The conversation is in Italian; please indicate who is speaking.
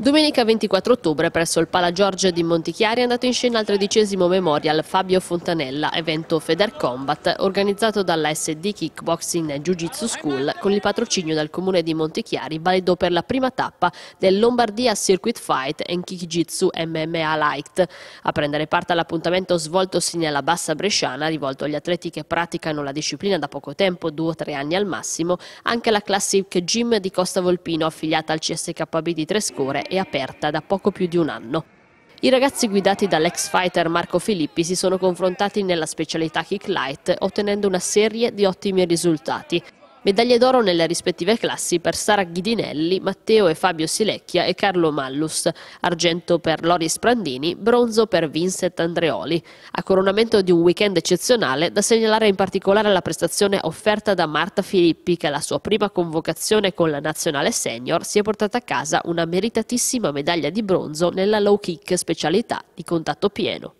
Speaker 1: Domenica 24 ottobre presso il Pala Giorgio di Montichiari è andato in scena al tredicesimo Memorial Fabio Fontanella, evento Feder Combat organizzato dalla SD Kickboxing Jiu-Jitsu School con il patrocinio dal comune di Montichiari valido per la prima tappa del Lombardia Circuit Fight and Kick-Jitsu MMA Light. A prendere parte all'appuntamento svoltosi nella Bassa Bresciana rivolto agli atleti che praticano la disciplina da poco tempo, due o tre anni al massimo, anche la Classic Gym di Costa Volpino affiliata al CSKB di Trescore e aperta da poco più di un anno. I ragazzi guidati dall'ex fighter Marco Filippi si sono confrontati nella specialità kick light ottenendo una serie di ottimi risultati Medaglie d'oro nelle rispettive classi per Sara Ghidinelli, Matteo e Fabio Silecchia e Carlo Mallus, argento per Loris Prandini, bronzo per Vincent Andreoli. A coronamento di un weekend eccezionale, da segnalare in particolare la prestazione offerta da Marta Filippi, che alla sua prima convocazione con la nazionale senior si è portata a casa una meritatissima medaglia di bronzo nella low kick specialità di contatto pieno.